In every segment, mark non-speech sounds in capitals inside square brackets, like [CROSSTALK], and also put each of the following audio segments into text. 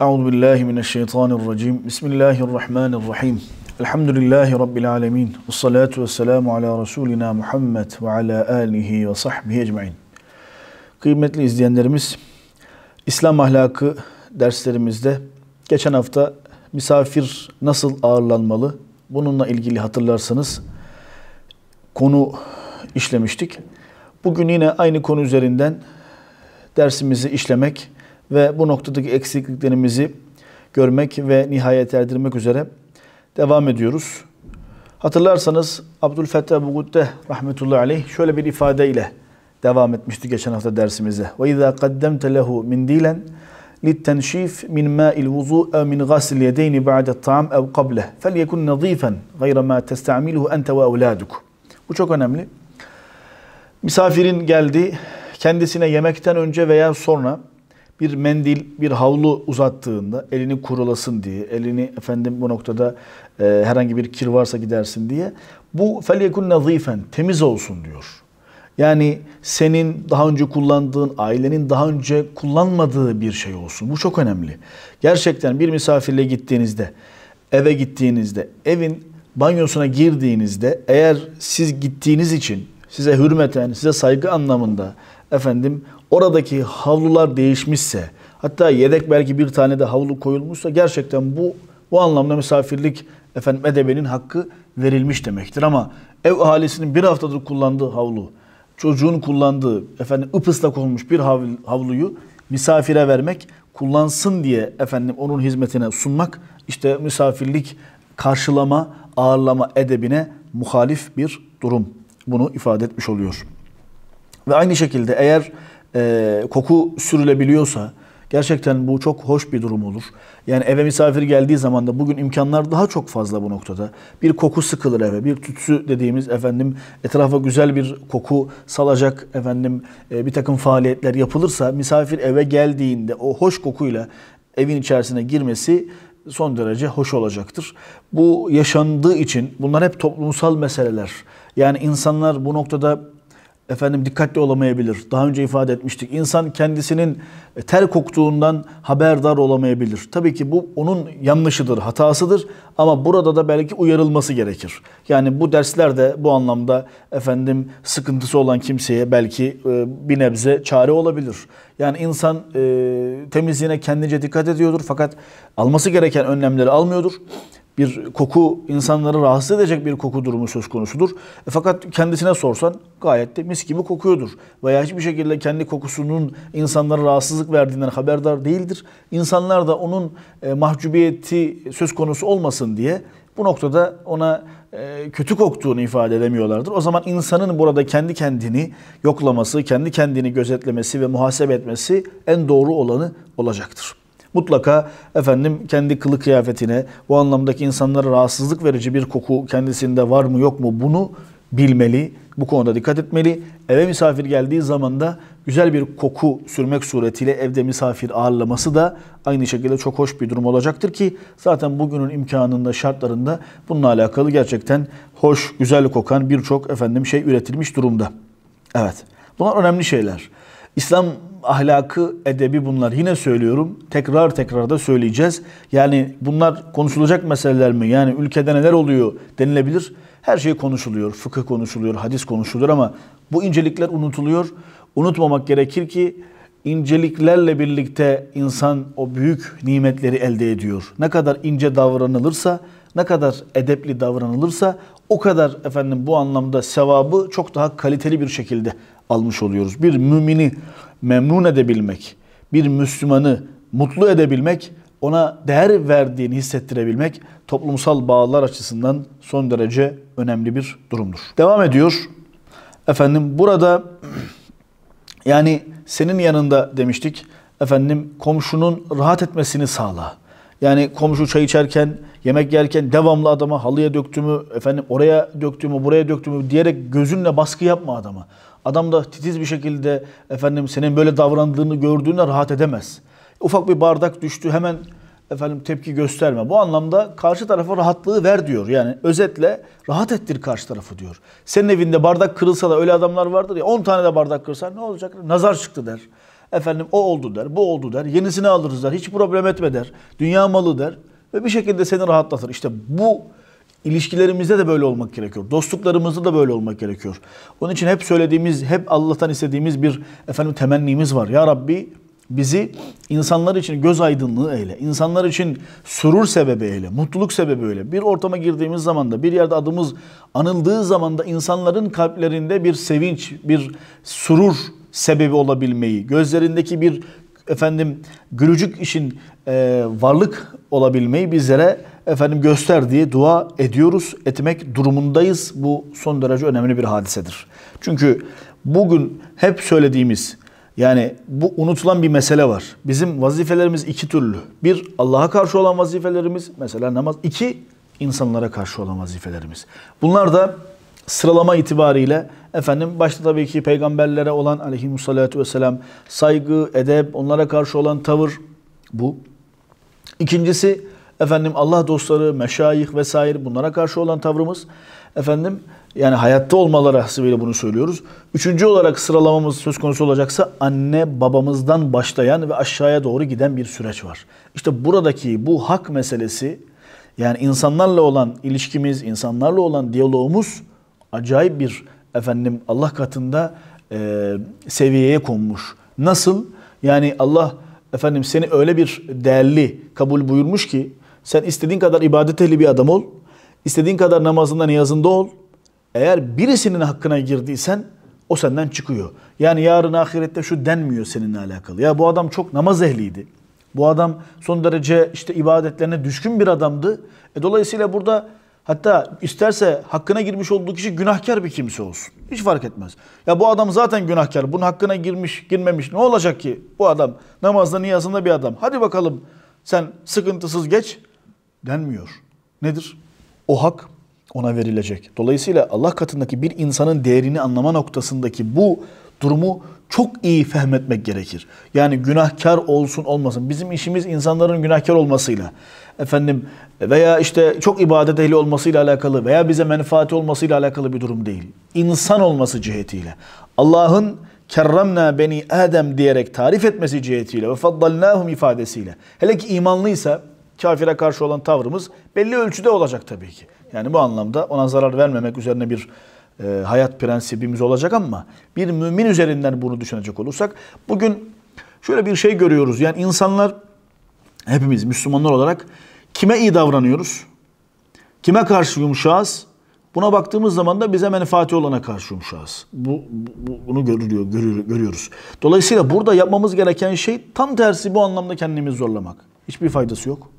Euzu billahi mineşşeytanirracim. Bismillahirrahmanirrahim. Elhamdülillahi rabbil alamin. Ves salatu vesselamu ala resulina Muhammed ve ala alihi ve sahbihi ecmaîn. Kıymetli izleyenlerimiz, İslam ahlakı derslerimizde geçen hafta misafir nasıl ağırlanmalı? Bununla ilgili hatırlarsanız konu işlemiştik. Bugün yine aynı konu üzerinden dersimizi işlemek ve bu noktadaki eksikliklerimizi görmek ve nihayet erdirmek üzere devam ediyoruz. Hatırlarsanız Abdülfettah Bugut'te rahmetullahi aleyh şöyle bir ifadeyle devam etmişti geçen hafta dersimize. Ve izâ kaddemte lehu min dilen للتنشيف من ماء الوضوء أو من غسل اليدين بعد الطعام أو قبله فليكن نظيفا غير ما تستعمله أنت وأولادك Bu çok önemli. Misafirin geldi, kendisine yemekten önce veya sonra bir mendil, bir havlu uzattığında elini kurulasın diye, elini efendim bu noktada e, herhangi bir kir varsa gidersin diye bu فَلْيَكُنْ نَظِيفًا temiz olsun diyor. Yani senin daha önce kullandığın, ailenin daha önce kullanmadığı bir şey olsun. Bu çok önemli. Gerçekten bir misafirle gittiğinizde, eve gittiğinizde, evin banyosuna girdiğinizde eğer siz gittiğiniz için size hürmeten, size saygı anlamında efendim oradaki havlular değişmişse hatta yedek belki bir tane de havlu koyulmuşsa gerçekten bu bu anlamda misafirlik efendim edebenin hakkı verilmiş demektir. Ama ev ahalisinin bir haftadır kullandığı havlu, çocuğun kullandığı efendim ıpıslak olmuş bir havluyu misafire vermek, kullansın diye efendim onun hizmetine sunmak işte misafirlik karşılama, ağırlama edebine muhalif bir durum. Bunu ifade etmiş oluyor. Ve aynı şekilde eğer e, koku sürülebiliyorsa gerçekten bu çok hoş bir durum olur. Yani eve misafir geldiği zaman da bugün imkanlar daha çok fazla bu noktada. Bir koku sıkılır eve, bir tütsü dediğimiz efendim etrafa güzel bir koku salacak efendim e, bir takım faaliyetler yapılırsa misafir eve geldiğinde o hoş kokuyla evin içerisine girmesi son derece hoş olacaktır. Bu yaşandığı için bunlar hep toplumsal meseleler. Yani insanlar bu noktada efendim dikkatli olamayabilir. Daha önce ifade etmiştik. İnsan kendisinin e, ter koktuğundan haberdar olamayabilir. Tabii ki bu onun yanlışıdır, hatasıdır ama burada da belki uyarılması gerekir. Yani bu dersler de bu anlamda efendim sıkıntısı olan kimseye belki e, bir nebze çare olabilir. Yani insan e, temizliğine kendince dikkat ediyordur fakat alması gereken önlemleri almıyordur bir koku insanları rahatsız edecek bir koku durumu söz konusudur. E fakat kendisine sorsan gayet de mis gibi kokuyordur. Veya hiçbir şekilde kendi kokusunun insanlara rahatsızlık verdiğinden haberdar değildir. İnsanlar da onun e, mahcubiyeti söz konusu olmasın diye bu noktada ona e, kötü koktuğunu ifade edemiyorlardır. O zaman insanın burada kendi kendini yoklaması, kendi kendini gözetlemesi ve muhasebe etmesi en doğru olanı olacaktır. Mutlaka efendim kendi kılık kıyafetine, o anlamdaki insanlara rahatsızlık verici bir koku kendisinde var mı yok mu bunu bilmeli. Bu konuda dikkat etmeli. Eve misafir geldiği zaman da güzel bir koku sürmek suretiyle evde misafir ağırlaması da aynı şekilde çok hoş bir durum olacaktır ki zaten bugünün imkanında, şartlarında bununla alakalı gerçekten hoş, güzel kokan birçok efendim şey üretilmiş durumda. Evet. Bunlar önemli şeyler. İslam ahlakı, edebi bunlar. Yine söylüyorum. Tekrar tekrar da söyleyeceğiz. Yani bunlar konuşulacak meseleler mi? Yani ülkede neler oluyor denilebilir. Her şey konuşuluyor. Fıkıh konuşuluyor, hadis konuşuluyor ama bu incelikler unutuluyor. Unutmamak gerekir ki inceliklerle birlikte insan o büyük nimetleri elde ediyor. Ne kadar ince davranılırsa, ne kadar edepli davranılırsa o kadar efendim bu anlamda sevabı çok daha kaliteli bir şekilde almış oluyoruz. Bir mümini memnun edebilmek, bir Müslümanı mutlu edebilmek, ona değer verdiğini hissettirebilmek toplumsal bağlar açısından son derece önemli bir durumdur. Devam ediyor. Efendim burada [CLEARS THROAT] yani senin yanında demiştik. Efendim komşunun rahat etmesini sağla. Yani komşu çay içerken, yemek yerken devamlı adama halıya döktü mü, efendim oraya döktü mü, buraya döktü mü diyerek gözünle baskı yapma adama. Adam da titiz bir şekilde efendim senin böyle davrandığını gördüğünde rahat edemez. Ufak bir bardak düştü hemen efendim tepki gösterme. Bu anlamda karşı tarafa rahatlığı ver diyor. Yani özetle rahat ettir karşı tarafı diyor. Senin evinde bardak kırılsa da öyle adamlar vardır ya 10 tane de bardak kırsa ne olacak? Nazar çıktı der. Efendim o oldu der, bu oldu der. Yenisini alırız der. Hiç problem etme der. Dünya malı der. Ve bir şekilde seni rahatlatır. İşte bu İlişkilerimizde de böyle olmak gerekiyor. Dostluklarımızda da böyle olmak gerekiyor. Onun için hep söylediğimiz, hep Allah'tan istediğimiz bir efendim temennimiz var. Ya Rabbi bizi insanlar için göz aydınlığı eyle. insanlar için sürur sebebi eyle, mutluluk sebebi eyle. Bir ortama girdiğimiz zaman da, bir yerde adımız anıldığı zaman da insanların kalplerinde bir sevinç, bir surur sebebi olabilmeyi, gözlerindeki bir efendim gülücük işin e, varlık olabilmeyi bizlere efendim göster diye dua ediyoruz, etmek durumundayız. Bu son derece önemli bir hadisedir. Çünkü bugün hep söylediğimiz yani bu unutulan bir mesele var. Bizim vazifelerimiz iki türlü. Bir Allah'a karşı olan vazifelerimiz mesela namaz. İki insanlara karşı olan vazifelerimiz. Bunlar da sıralama itibariyle efendim başta tabii ki peygamberlere olan aleyhimussalatu vesselam saygı, edep, onlara karşı olan tavır bu. İkincisi Efendim Allah dostları, meşayih vesaire bunlara karşı olan tavrımız. Efendim yani hayatta olmaları hasebıyla bunu söylüyoruz. Üçüncü olarak sıralamamız söz konusu olacaksa anne babamızdan başlayan ve aşağıya doğru giden bir süreç var. İşte buradaki bu hak meselesi yani insanlarla olan ilişkimiz, insanlarla olan diyalogumuz acayip bir efendim Allah katında e, seviyeye konmuş. Nasıl? Yani Allah efendim seni öyle bir değerli kabul buyurmuş ki sen istediğin kadar ibadet ehli bir adam ol. istediğin kadar namazında niyazında ol. Eğer birisinin hakkına girdiysen o senden çıkıyor. Yani yarın ahirette şu denmiyor seninle alakalı. Ya bu adam çok namaz ehliydi. Bu adam son derece işte ibadetlerine düşkün bir adamdı. E dolayısıyla burada hatta isterse hakkına girmiş olduğu kişi günahkar bir kimse olsun. Hiç fark etmez. Ya bu adam zaten günahkar. Bunun hakkına girmiş, girmemiş. Ne olacak ki bu adam? Namazda, niyazında bir adam. Hadi bakalım sen sıkıntısız geç denmiyor. Nedir? O hak ona verilecek. Dolayısıyla Allah katındaki bir insanın değerini anlama noktasındaki bu durumu çok iyi fehmetmek gerekir. Yani günahkar olsun olmasın. Bizim işimiz insanların günahkar olmasıyla efendim veya işte çok ibadet ehli olmasıyla alakalı veya bize menfaati olmasıyla alakalı bir durum değil. İnsan olması cihetiyle. Allah'ın kerramna beni Adem diyerek tarif etmesi cihetiyle ve faddalnahum ifadesiyle. Hele ki imanlıysa kafire karşı olan tavrımız belli ölçüde olacak tabii ki. Yani bu anlamda ona zarar vermemek üzerine bir e, hayat prensibimiz olacak ama bir mümin üzerinden bunu düşünecek olursak bugün şöyle bir şey görüyoruz. Yani insanlar hepimiz Müslümanlar olarak kime iyi davranıyoruz? Kime karşı yumuşağız? Buna baktığımız zaman da bize menfaati olana karşı yumuşağız. Bu, bu bunu görülüyor, görüyor, görüyoruz. Dolayısıyla burada yapmamız gereken şey tam tersi bu anlamda kendimizi zorlamak. Hiçbir faydası yok.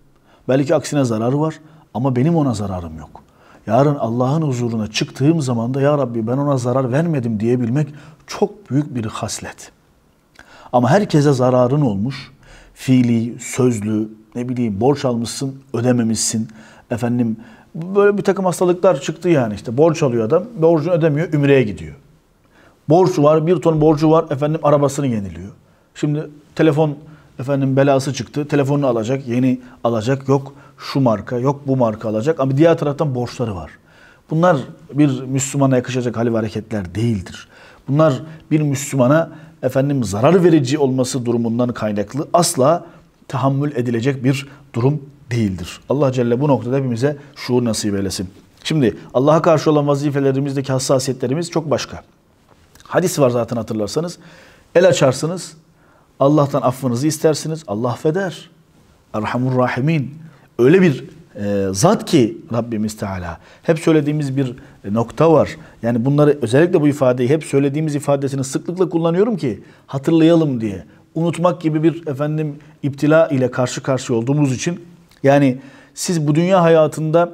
Belki aksine zararı var ama benim ona zararım yok. Yarın Allah'ın huzuruna çıktığım zaman da ya Rabbi ben ona zarar vermedim diyebilmek çok büyük bir haslet. Ama herkese zararın olmuş. Fiili, sözlü, ne bileyim borç almışsın, ödememişsin. Efendim böyle bir takım hastalıklar çıktı yani işte borç alıyor adam, borcunu ödemiyor, ümreye gidiyor. Borcu var, bir ton borcu var, efendim arabasını yeniliyor. Şimdi telefon efendim belası çıktı. Telefonunu alacak, yeni alacak. Yok şu marka, yok bu marka alacak. Ama diğer taraftan borçları var. Bunlar bir Müslümana yakışacak hal ve hareketler değildir. Bunlar bir Müslümana efendim zarar verici olması durumundan kaynaklı asla tahammül edilecek bir durum değildir. Allah Celle bu noktada hepimize şuur nasip eylesin. Şimdi Allah'a karşı olan vazifelerimizdeki hassasiyetlerimiz çok başka. Hadis var zaten hatırlarsanız. El açarsınız, Allah'tan affınızı istersiniz. Allah affeder. Erhamur Rahimin. Öyle bir e, zat ki Rabbimiz Teala. Hep söylediğimiz bir nokta var. Yani bunları özellikle bu ifadeyi hep söylediğimiz ifadesini sıklıkla kullanıyorum ki hatırlayalım diye. Unutmak gibi bir efendim iptila ile karşı karşıya olduğumuz için yani siz bu dünya hayatında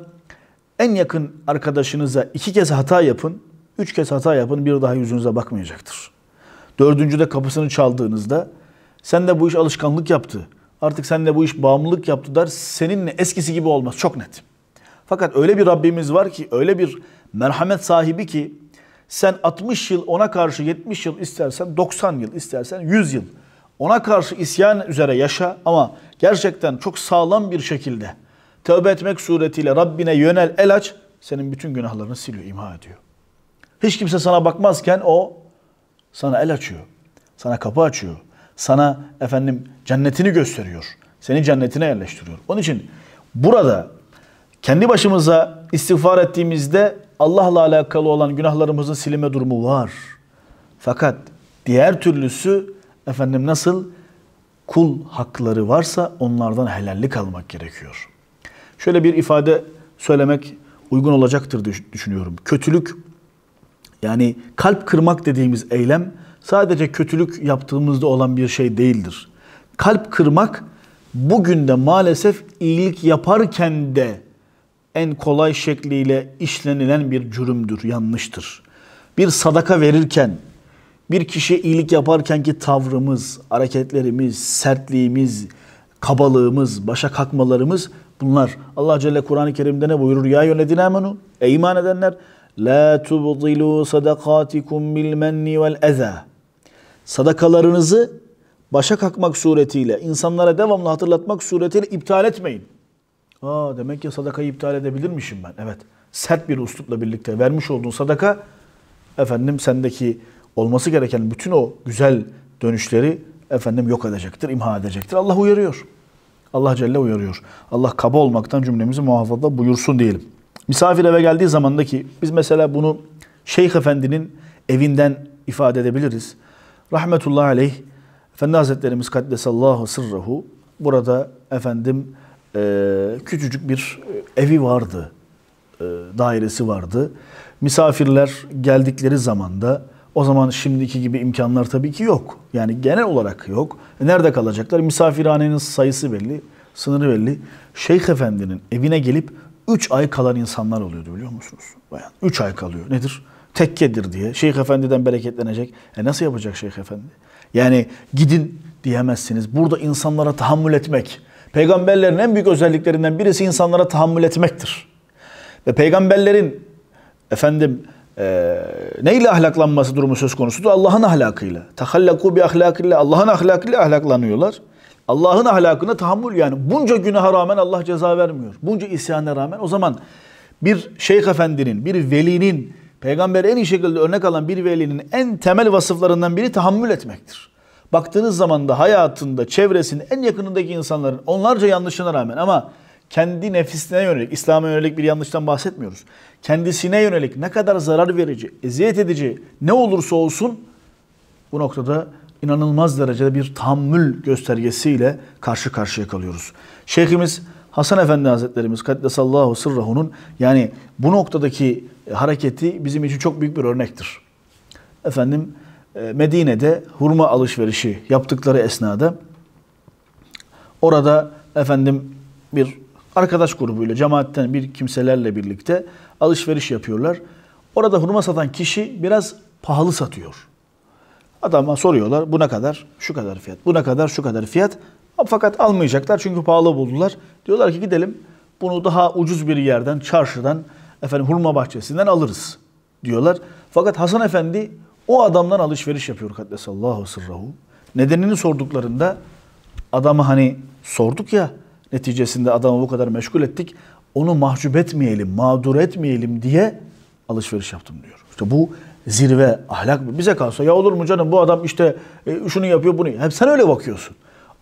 en yakın arkadaşınıza iki kez hata yapın, üç kez hata yapın bir daha yüzünüze bakmayacaktır. Dördüncüde kapısını çaldığınızda sen de bu iş alışkanlık yaptı. Artık sen de bu iş bağımlılık yaptı der. Seninle eskisi gibi olmaz. Çok net. Fakat öyle bir Rabbimiz var ki, öyle bir merhamet sahibi ki sen 60 yıl ona karşı 70 yıl istersen 90 yıl istersen 100 yıl ona karşı isyan üzere yaşa ama gerçekten çok sağlam bir şekilde tövbe etmek suretiyle Rabbine yönel el aç senin bütün günahlarını siliyor, imha ediyor. Hiç kimse sana bakmazken o sana el açıyor. Sana kapı açıyor sana efendim cennetini gösteriyor. Seni cennetine yerleştiriyor. Onun için burada kendi başımıza istiğfar ettiğimizde Allah'la alakalı olan günahlarımızın silime durumu var. Fakat diğer türlüsü efendim nasıl kul hakları varsa onlardan helallik almak gerekiyor. Şöyle bir ifade söylemek uygun olacaktır düşünüyorum. Kötülük yani kalp kırmak dediğimiz eylem sadece kötülük yaptığımızda olan bir şey değildir. Kalp kırmak bugün de maalesef iyilik yaparken de en kolay şekliyle işlenilen bir cürümdür, yanlıştır. Bir sadaka verirken, bir kişiye iyilik yaparken ki tavrımız, hareketlerimiz, sertliğimiz, kabalığımız, başa kalkmalarımız bunlar. Allah Celle Kur'an-ı Kerim'de ne buyurur? Ya yönedin amenu, ey iman edenler. La tubdilu sadakatikum bil menni vel eza sadakalarınızı başa kalkmak suretiyle, insanlara devamlı hatırlatmak suretiyle iptal etmeyin. Aa demek ki sadakayı iptal edebilirmişim ben. Evet. Sert bir uslupla birlikte vermiş olduğun sadaka efendim sendeki olması gereken bütün o güzel dönüşleri efendim yok edecektir, imha edecektir. Allah uyarıyor. Allah Celle uyarıyor. Allah kaba olmaktan cümlemizi muhafaza buyursun diyelim. Misafir eve geldiği zamandaki biz mesela bunu Şeyh Efendi'nin evinden ifade edebiliriz. Rahmetullahi aleyh Efendi Hazretlerimiz Kaddesallahu sırrahu burada efendim e, küçücük bir e, evi vardı. E, dairesi vardı. Misafirler geldikleri zaman da o zaman şimdiki gibi imkanlar tabii ki yok. Yani genel olarak yok. E, nerede kalacaklar? Misafirhanenin sayısı belli, sınırı belli. Şeyh Efendi'nin evine gelip 3 ay kalan insanlar oluyordu biliyor musunuz? Bayan 3 ay kalıyor. Nedir? tekkedir diye. Şeyh Efendi'den bereketlenecek. E nasıl yapacak Şeyh Efendi? Yani gidin diyemezsiniz. Burada insanlara tahammül etmek. Peygamberlerin en büyük özelliklerinden birisi insanlara tahammül etmektir. Ve peygamberlerin efendim e, neyle ahlaklanması durumu söz konusudur? Allah'ın ahlakıyla. Tahallaku bi ahlakıyla. Allah'ın ahlakıyla ahlaklanıyorlar. Allah'ın ahlakına tahammül yani. Bunca günaha rağmen Allah ceza vermiyor. Bunca isyana rağmen. O zaman bir şeyh efendinin, bir velinin Peygamber en iyi şekilde örnek alan bir velinin en temel vasıflarından biri tahammül etmektir. Baktığınız zaman da hayatında, çevresinin en yakınındaki insanların onlarca yanlışına rağmen ama kendi nefisine yönelik, İslam'a yönelik bir yanlıştan bahsetmiyoruz. Kendisine yönelik ne kadar zarar verici, eziyet edici ne olursa olsun bu noktada inanılmaz derecede bir tahammül göstergesiyle karşı karşıya kalıyoruz. Şeyhimiz Hasan Efendi Hazretlerimiz Kaddesallahu Sırrahu'nun yani bu noktadaki e, hareketi bizim için çok büyük bir örnektir. Efendim e, Medine'de hurma alışverişi yaptıkları esnada orada efendim bir arkadaş grubuyla, cemaatten bir kimselerle birlikte alışveriş yapıyorlar. Orada hurma satan kişi biraz pahalı satıyor. Adama soruyorlar bu ne kadar? Şu kadar fiyat. Bu ne kadar? Şu kadar fiyat. Fakat almayacaklar çünkü pahalı buldular. Diyorlar ki gidelim bunu daha ucuz bir yerden, çarşıdan efendim hurma bahçesinden alırız diyorlar. Fakat Hasan Efendi o adamdan alışveriş yapıyor kaddesallahu sırrahu. Nedenini sorduklarında adamı hani sorduk ya neticesinde adamı bu kadar meşgul ettik. Onu mahcup etmeyelim, mağdur etmeyelim diye alışveriş yaptım diyor. İşte bu zirve ahlak bize kalsa ya olur mu canım bu adam işte e, şunu yapıyor bunu. Hep sen öyle bakıyorsun.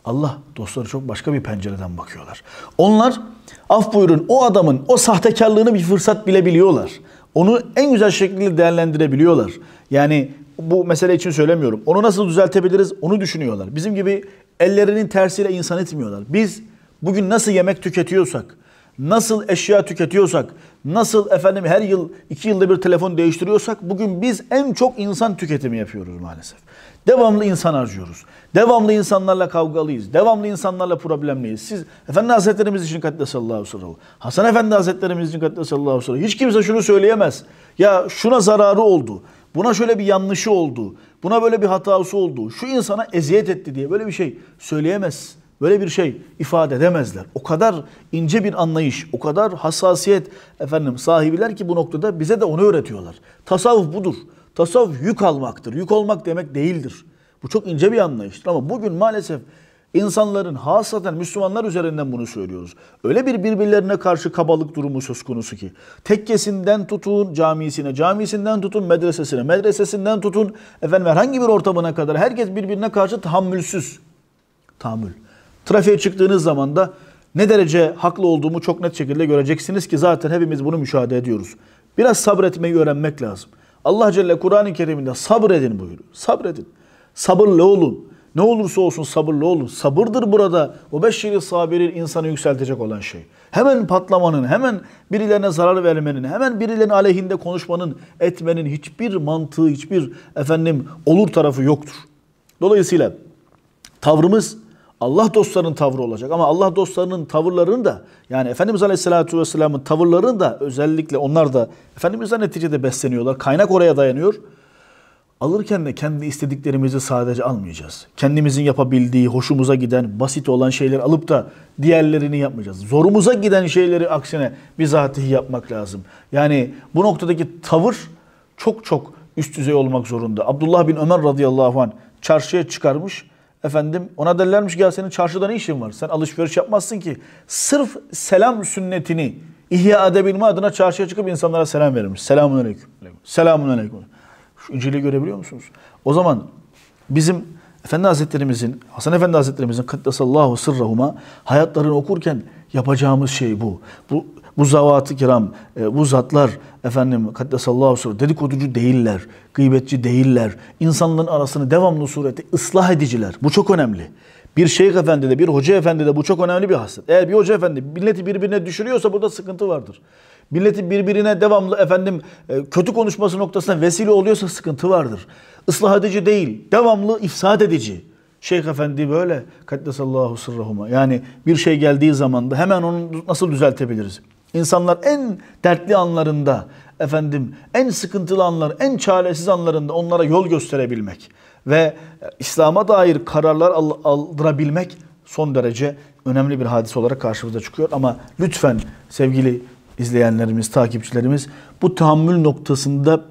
Allah dostları çok başka bir pencereden bakıyorlar. Onlar af buyurun o adamın o sahtekarlığını bir fırsat bile biliyorlar. Onu en güzel şekilde değerlendirebiliyorlar. Yani bu mesele için söylemiyorum. Onu nasıl düzeltebiliriz onu düşünüyorlar. Bizim gibi ellerinin tersiyle insan etmiyorlar. Biz bugün nasıl yemek tüketiyorsak, nasıl eşya tüketiyorsak, Nasıl efendim her yıl iki yılda bir telefon değiştiriyorsak bugün biz en çok insan tüketimi yapıyoruz maalesef. Devamlı insan harcıyoruz. Devamlı insanlarla kavgalıyız. Devamlı insanlarla problemliyiz. Siz Efendi Hazretlerimiz için sallallahu aleyhi ve sellem. Hasan Efendi Hazretlerimiz için katlesallahu aleyhi ve sellem. Hiç kimse şunu söyleyemez. Ya şuna zararı oldu. Buna şöyle bir yanlışı oldu. Buna böyle bir hatası oldu. Şu insana eziyet etti diye böyle bir şey söyleyemez. Böyle bir şey ifade edemezler. O kadar ince bir anlayış, o kadar hassasiyet efendim sahibiler ki bu noktada bize de onu öğretiyorlar. Tasavvuf budur. Tasavvuf yük almaktır. Yük olmak demek değildir. Bu çok ince bir anlayıştır ama bugün maalesef insanların hasaten Müslümanlar üzerinden bunu söylüyoruz. Öyle bir birbirlerine karşı kabalık durumu söz konusu ki. Tekkesinden tutun camisine, camisinden tutun medresesine, medresesinden tutun efendim herhangi bir ortamına kadar herkes birbirine karşı tahammülsüz. Tahammül. Trafiğe çıktığınız zaman da ne derece haklı olduğumu çok net şekilde göreceksiniz ki zaten hepimiz bunu müşahede ediyoruz. Biraz sabretmeyi öğrenmek lazım. Allah Celle Kur'an-ı Kerim'de sabredin buyuruyor. Sabredin. Sabırlı olun. Ne olursa olsun sabırlı olun. Sabırdır burada o beşiri sabirin insanı yükseltecek olan şey. Hemen patlamanın, hemen birilerine zarar vermenin, hemen birilerinin aleyhinde konuşmanın, etmenin hiçbir mantığı, hiçbir efendim olur tarafı yoktur. Dolayısıyla tavrımız Allah dostlarının tavrı olacak. Ama Allah dostlarının tavırlarını da yani Efendimiz Aleyhisselatü Vesselam'ın tavırlarını da özellikle onlar da Efendimiz'den neticede besleniyorlar. Kaynak oraya dayanıyor. Alırken de kendi istediklerimizi sadece almayacağız. Kendimizin yapabildiği, hoşumuza giden, basit olan şeyleri alıp da diğerlerini yapmayacağız. Zorumuza giden şeyleri aksine bizatihi yapmak lazım. Yani bu noktadaki tavır çok çok üst düzey olmak zorunda. Abdullah bin Ömer radıyallahu anh çarşıya çıkarmış Efendim ona derlermiş ki senin çarşıda ne işin var? Sen alışveriş yapmazsın ki. Sırf selam sünnetini ihya edebilme adına çarşıya çıkıp insanlara selam verirmiş. Selamun aleyküm. Selamun aleyküm. Şu inceliği görebiliyor musunuz? O zaman bizim Efendi Hazretlerimizin, Hasan Efendi Hazretlerimizin Kaddesallahu sırrahuma hayatlarını okurken yapacağımız şey bu. Bu bu zavat-ı kiram, e, bu zatlar efendim kaddesallahu sur dedikoducu değiller, gıybetçi değiller. İnsanların arasını devamlı surette ıslah ediciler. Bu çok önemli. Bir şeyh efendi de bir hoca efendi de bu çok önemli bir hasret. Eğer bir hoca efendi milleti birbirine düşürüyorsa burada sıkıntı vardır. Milleti birbirine devamlı efendim e, kötü konuşması noktasına vesile oluyorsa sıkıntı vardır. Islah edici değil, devamlı ifsad edici. Şeyh Efendi böyle kaddesallahu sırrahuma. Yani bir şey geldiği zaman da hemen onu nasıl düzeltebiliriz? İnsanlar en dertli anlarında, efendim en sıkıntılı anlar, en çaresiz anlarında onlara yol gösterebilmek ve e, İslam'a dair kararlar aldırabilmek son derece önemli bir hadis olarak karşımıza çıkıyor. Ama lütfen sevgili izleyenlerimiz, takipçilerimiz bu tahammül noktasında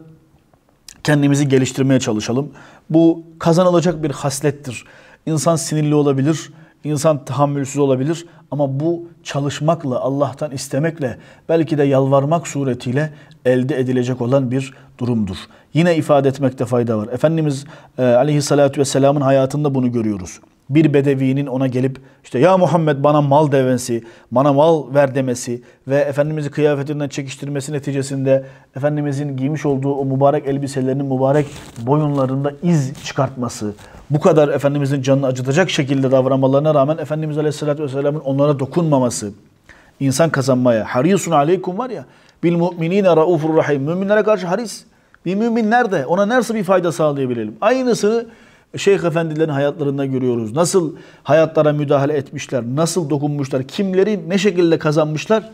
kendimizi geliştirmeye çalışalım. Bu kazanılacak bir haslettir. İnsan sinirli olabilir, İnsan tahammülsüz olabilir ama bu çalışmakla, Allah'tan istemekle, belki de yalvarmak suretiyle elde edilecek olan bir durumdur. Yine ifade etmekte fayda var. Efendimiz e, aleyhissalatü vesselamın hayatında bunu görüyoruz bir bedevinin ona gelip işte ya Muhammed bana mal devesi, bana mal ver demesi ve Efendimiz'i kıyafetinden çekiştirmesi neticesinde Efendimiz'in giymiş olduğu o mübarek elbiselerinin mübarek boyunlarında iz çıkartması, bu kadar Efendimiz'in canını acıtacak şekilde davranmalarına rağmen Efendimiz Aleyhisselatü Vesselam'ın onlara dokunmaması, insan kazanmaya, harisun aleykum var ya, bil mu'minine raufur rahim, müminlere karşı haris, bir mümin nerede? Ona nasıl bir fayda sağlayabilelim? Aynısını şeyh efendilerin hayatlarında görüyoruz. Nasıl hayatlara müdahale etmişler, nasıl dokunmuşlar, kimleri ne şekilde kazanmışlar?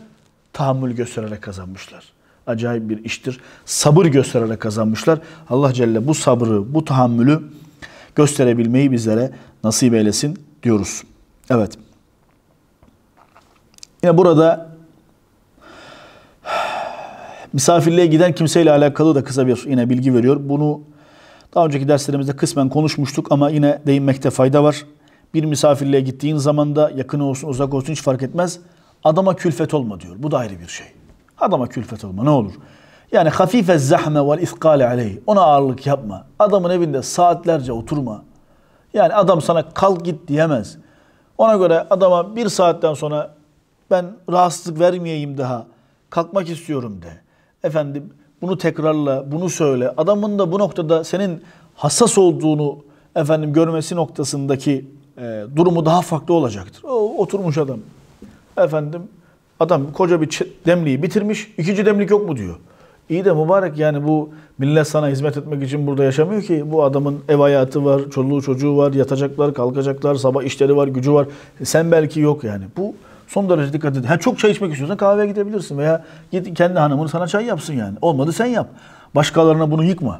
Tahammül göstererek kazanmışlar. Acayip bir iştir. Sabır göstererek kazanmışlar. Allah Celle bu sabrı, bu tahammülü gösterebilmeyi bizlere nasip eylesin diyoruz. Evet. Yine burada misafirliğe giden kimseyle alakalı da kısa bir yine bilgi veriyor. Bunu daha önceki derslerimizde kısmen konuşmuştuk ama yine değinmekte fayda var. Bir misafirliğe gittiğin zaman da yakın olsun uzak olsun hiç fark etmez. Adama külfet olma diyor. Bu da ayrı bir şey. Adama külfet olma ne olur. Yani hafife zahme vel ifkale aleyh. Ona ağırlık yapma. Adamın evinde saatlerce oturma. Yani adam sana kalk git diyemez. Ona göre adama bir saatten sonra ben rahatsızlık vermeyeyim daha. Kalkmak istiyorum de. Efendim bunu tekrarla, bunu söyle. Adamın da bu noktada senin hassas olduğunu efendim görmesi noktasındaki e, durumu daha farklı olacaktır. O oturmuş adam. Efendim adam koca bir demliği bitirmiş. ikinci demlik yok mu diyor. İyi de mübarek yani bu millet sana hizmet etmek için burada yaşamıyor ki. Bu adamın ev hayatı var, çoluğu çocuğu var, yatacaklar, kalkacaklar, sabah işleri var, gücü var. E, sen belki yok yani. Bu Son derece dikkat edin. Ha, çok çay içmek istiyorsan kahveye gidebilirsin veya git kendi hanımını sana çay yapsın yani. Olmadı sen yap. Başkalarına bunu yıkma.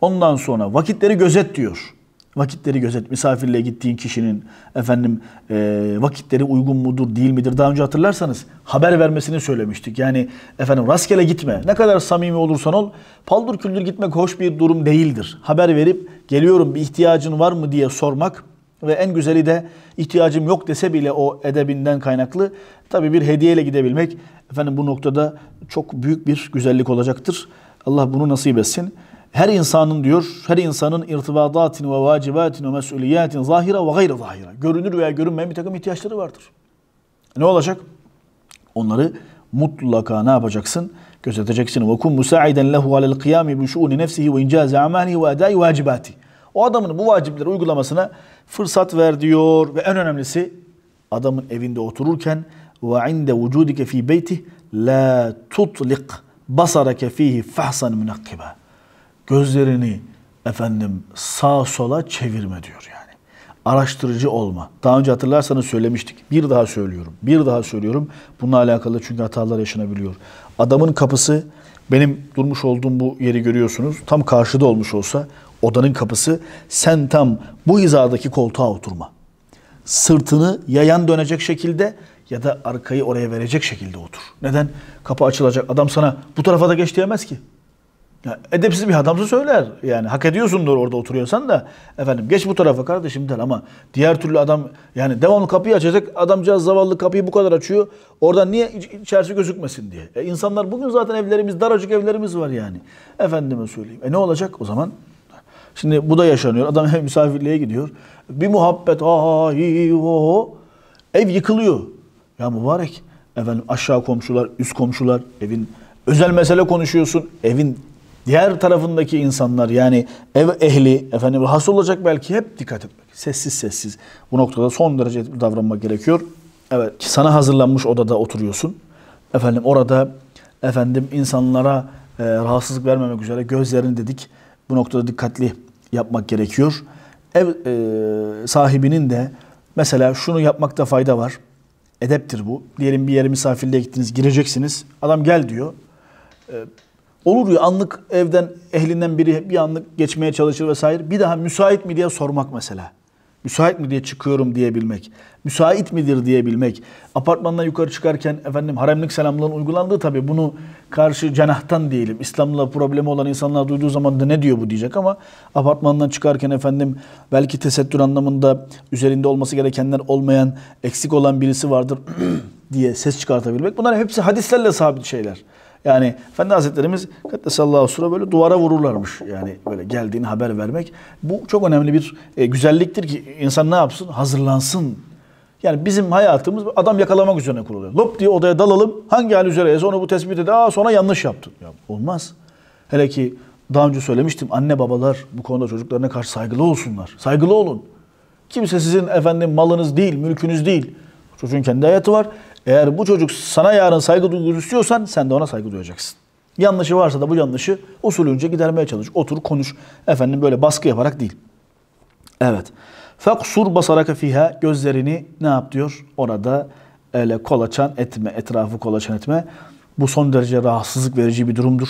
Ondan sonra vakitleri gözet diyor. Vakitleri gözet. Misafirliğe gittiğin kişinin efendim e, vakitleri uygun mudur değil midir? Daha önce hatırlarsanız haber vermesini söylemiştik. Yani efendim rastgele gitme. Ne kadar samimi olursan ol. Paldır küldür gitmek hoş bir durum değildir. Haber verip geliyorum bir ihtiyacın var mı diye sormak ve en güzeli de ihtiyacım yok dese bile o edebinden kaynaklı tabii bir hediyeyle gidebilmek efendim bu noktada çok büyük bir güzellik olacaktır. Allah bunu nasip etsin. Her insanın diyor, her insanın irtibadatin ve vacibatin ve mesuliyetin zahira ve gayri zahira. Görünür veya görünmeyen bir takım ihtiyaçları vardır. Ne olacak? Onları mutlaka ne yapacaksın? Gözeteceksin. Ve kun musaiden lehu alel kıyami bi şuuni nefsihi ve incazi amalihi ve edai vacibati. O adamın bu vacipleri uygulamasına fırsat ver diyor ve en önemlisi adamın evinde otururken ve inde vücudike fi beyti la tutlik basarake fihi fahsan münakkiba. Gözlerini efendim sağ sola çevirme diyor yani. Araştırıcı olma. Daha önce hatırlarsanız söylemiştik. Bir daha söylüyorum. Bir daha söylüyorum. Bununla alakalı çünkü hatalar yaşanabiliyor. Adamın kapısı benim durmuş olduğum bu yeri görüyorsunuz. Tam karşıda olmuş olsa odanın kapısı. Sen tam bu hizadaki koltuğa oturma. Sırtını yayan dönecek şekilde ya da arkayı oraya verecek şekilde otur. Neden? Kapı açılacak. Adam sana bu tarafa da geç diyemez ki. Ya, edepsiz bir adamsa söyler. Yani hak ediyorsundur orada oturuyorsan da. Efendim geç bu tarafa kardeşim der ama diğer türlü adam yani devamlı kapıyı açacak. Adamcağız zavallı kapıyı bu kadar açıyor. Oradan niye içerisi gözükmesin diye. E, insanlar bugün zaten evlerimiz daracık evlerimiz var yani. Efendime söyleyeyim. E ne olacak o zaman? Şimdi bu da yaşanıyor. Adam hem [LAUGHS] misafirliğe gidiyor. Bir muhabbet ah hi ho ev yıkılıyor. Ya mübarek efendim aşağı komşular, üst komşular, evin özel mesele konuşuyorsun. Evin diğer tarafındaki insanlar yani ev ehli efendim rahatsız olacak belki hep dikkat etmek. Sessiz sessiz. Bu noktada son derece davranmak gerekiyor. Evet sana hazırlanmış odada oturuyorsun. Efendim orada efendim insanlara e, rahatsızlık vermemek üzere gözlerini dedik. Bu noktada dikkatli yapmak gerekiyor. Ev e, sahibinin de mesela şunu yapmakta fayda var. Edeptir bu. Diyelim bir yere misafirliğe gittiniz, gireceksiniz. Adam gel diyor. E, olur ya anlık evden ehlinden biri bir anlık geçmeye çalışır vesaire. Bir daha müsait mi diye sormak mesela. Müsait mi diye çıkıyorum diyebilmek. Müsait midir diyebilmek. Apartmandan yukarı çıkarken efendim haremlik selamlığın uygulandığı tabii bunu karşı cenahtan diyelim. İslam'la problemi olan insanlar duyduğu zaman da ne diyor bu diyecek ama apartmandan çıkarken efendim belki tesettür anlamında üzerinde olması gerekenler olmayan eksik olan birisi vardır [CLEARS THROAT] diye ses çıkartabilmek. Bunlar hepsi hadislerle sabit şeyler. Yani Efendi Hazretlerimiz Kaddesallahu Sura böyle duvara vururlarmış. Yani böyle geldiğini haber vermek. Bu çok önemli bir e, güzelliktir ki insan ne yapsın? Hazırlansın. Yani bizim hayatımız adam yakalamak üzerine kuruluyor. Lop diye odaya dalalım. Hangi hal üzereyse onu bu tespit ede. Aa sonra yanlış yaptın. Ya, olmaz. Hele ki daha önce söylemiştim. Anne babalar bu konuda çocuklarına karşı saygılı olsunlar. Saygılı olun. Kimse sizin efendim malınız değil, mülkünüz değil. Çocuğun kendi hayatı var. Eğer bu çocuk sana yarın saygı duygusu istiyorsan, sen de ona saygı duyacaksın. Yanlışı varsa da bu yanlışı usulünce gidermeye çalış. Otur konuş. Efendim böyle baskı yaparak değil. Evet. Faksur basaraka fiha gözlerini ne yap diyor? Orada ele kolaçan etme, etrafı kolaçan etme. Bu son derece rahatsızlık verici bir durumdur.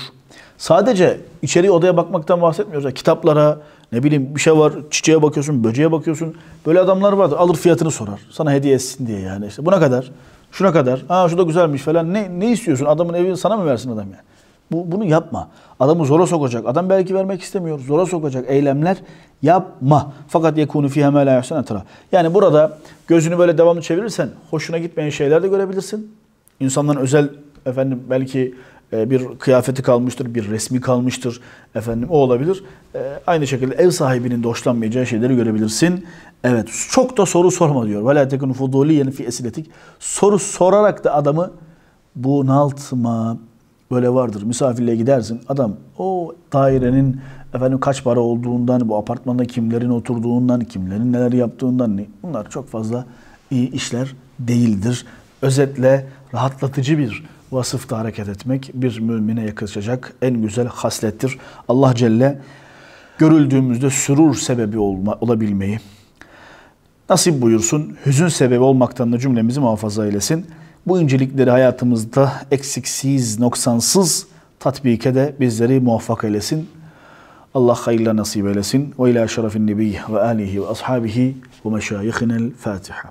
Sadece içeri odaya bakmaktan bahsetmiyoruz. Yani kitaplara, ne bileyim bir şey var, çiçeğe bakıyorsun, böceğe bakıyorsun. Böyle adamlar vardır. Alır fiyatını sorar. Sana hediye etsin diye yani. işte buna kadar. Şuna kadar. ha, şu da güzelmiş falan. Ne, ne istiyorsun? Adamın evini sana mı versin adam yani? Bu, bunu yapma. Adamı zora sokacak. Adam belki vermek istemiyor. Zora sokacak eylemler yapma. Fakat yekunu fiha ma la Yani burada gözünü böyle devamlı çevirirsen hoşuna gitmeyen şeyler de görebilirsin. İnsanların özel efendim belki ee, bir kıyafeti kalmıştır, bir resmi kalmıştır. Efendim o olabilir. Ee, aynı şekilde ev sahibinin de hoşlanmayacağı şeyleri görebilirsin. Evet çok da soru sorma diyor. وَلَا تَكُنْ فُضُولِيَنْ fi esiletik. Soru sorarak da adamı bunaltma. Böyle vardır. Misafirliğe gidersin. Adam o dairenin efendim kaç para olduğundan, bu apartmanda kimlerin oturduğundan, kimlerin neler yaptığından bunlar çok fazla iyi işler değildir. Özetle rahatlatıcı bir vasıfta hareket etmek bir mümine yakışacak en güzel haslettir. Allah Celle görüldüğümüzde sürur sebebi olma, olabilmeyi nasip buyursun. Hüzün sebebi olmaktan da cümlemizi muhafaza eylesin. Bu incelikleri hayatımızda eksiksiz, noksansız tatbike de bizleri muvaffak eylesin. Allah hayırla nasip eylesin. Ve ila şerefin nebi ve alihi ve ashabihi ve meşayihinel Fatiha.